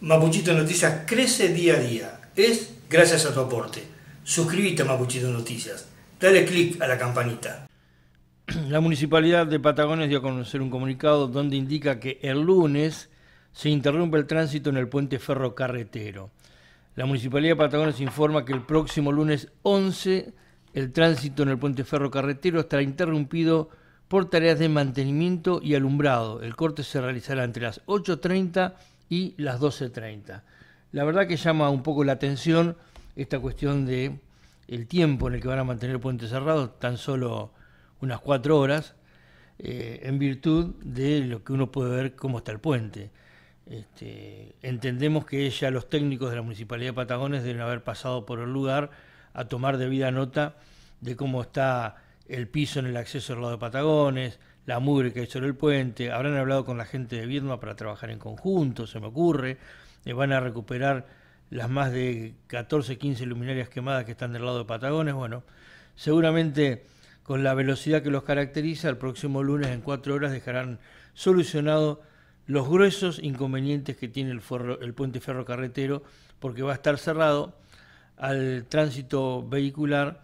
Mapuchito Noticias crece día a día. Es gracias a tu aporte. Suscríbete a Mapuchito Noticias. Dale clic a la campanita. La Municipalidad de Patagones dio a conocer un comunicado donde indica que el lunes se interrumpe el tránsito en el puente ferrocarretero. La Municipalidad de Patagones informa que el próximo lunes 11 el tránsito en el puente ferrocarretero estará interrumpido por tareas de mantenimiento y alumbrado. El corte se realizará entre las 8.30 y y las 12.30. La verdad que llama un poco la atención esta cuestión de el tiempo en el que van a mantener el puente cerrado, tan solo unas cuatro horas, eh, en virtud de lo que uno puede ver cómo está el puente. Este, entendemos que ya los técnicos de la Municipalidad de Patagones deben haber pasado por el lugar a tomar debida nota de cómo está el piso en el acceso al lado de Patagones, la mugre que hay sobre el puente, habrán hablado con la gente de birma para trabajar en conjunto, se me ocurre, eh, van a recuperar las más de 14, 15 luminarias quemadas que están del lado de Patagones, bueno, seguramente con la velocidad que los caracteriza, el próximo lunes en cuatro horas dejarán solucionado los gruesos inconvenientes que tiene el, el puente ferrocarretero, porque va a estar cerrado al tránsito vehicular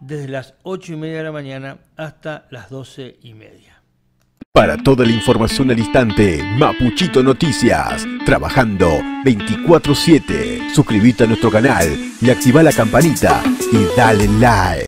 desde las 8 y media de la mañana hasta las 12 y media. Para toda la información al instante, Mapuchito Noticias, trabajando 24/7. Suscríbete a nuestro canal y activa la campanita y dale like.